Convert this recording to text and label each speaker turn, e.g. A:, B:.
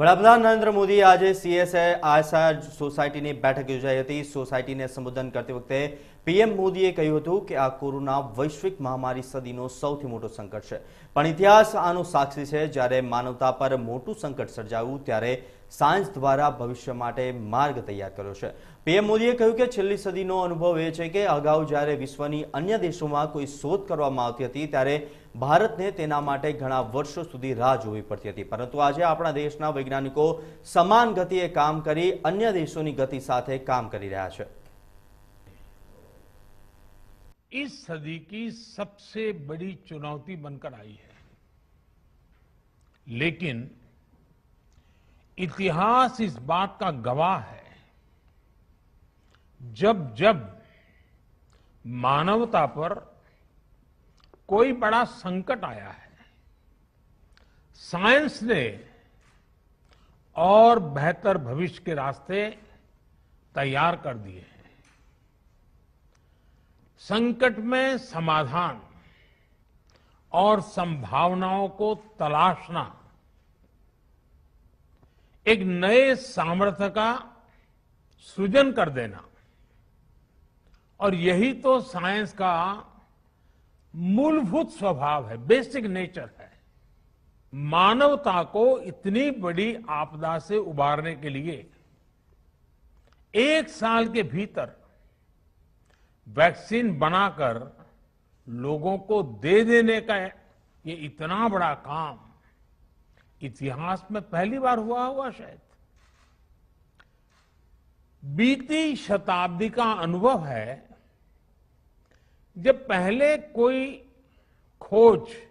A: વડાપ્રધાન નરેન્દ્ર મોદીએ આજે સીએસઆઈ આરસાર સોસાયટીની બેઠક યોજાઈ હતી સોસાયટીને સંબોધન કરતી વખતે પીએમ મોદીએ કહ્યું હતું કે આ કોરોના વૈશ્વિક મહામારી સદીનો સૌથી મોટો સંકટ છે પણ ઇતિહાસ આનો સાક્ષી છે જ્યારે માનવતા પર મોટું સંકટ સર્જાયું ત્યારે સાયન્સ દ્વારા ભવિષ્ય માટે માર્ગ તૈયાર કર્યો છે પીએમ મોદીએ કહ્યું કે છેલ્લી સદીનો અનુભવ એ છે કે અગાઉ જ્યારે વિશ્વની અન્ય દેશોમાં કોઈ શોધ કરવામાં આવતી હતી ત્યારે भारत ने テナ माटे ઘણા વર્ષો સુધી રાજ હોઈ પડતી હતી પરંતુ આજે આપણો દેશના વૈજ્ઞાનિકો સમાન ગતિએ કામ કરી અન્ય દેશોની ગતિ સાથે કામ કરી રહ્યા છે
B: ઇસ સદીકી સૌથી મોટી ચुनौती બનકર આવી છે લેકિન ઇતિહાસ ઇસ વાત કા ગવાહ હે જબ જબ માનવતા પર कोई बड़ा संकट आया है साइंस ने और बेहतर भविष्य के रास्ते तैयार कर दिए हैं संकट में समाधान और संभावनाओं को तलाशना एक नए सामर्थ्य का सृजन कर देना और यही तो साइंस का मूलभूत स्वभाव है बेसिक नेचर है मानवता को इतनी बड़ी आपदा से उबारने के लिए एक साल के भीतर वैक्सीन बनाकर लोगों को दे देने का ये इतना बड़ा काम इतिहास में पहली बार हुआ हुआ शायद बीती शताब्दी का अनुभव है जब पहले कोई खोज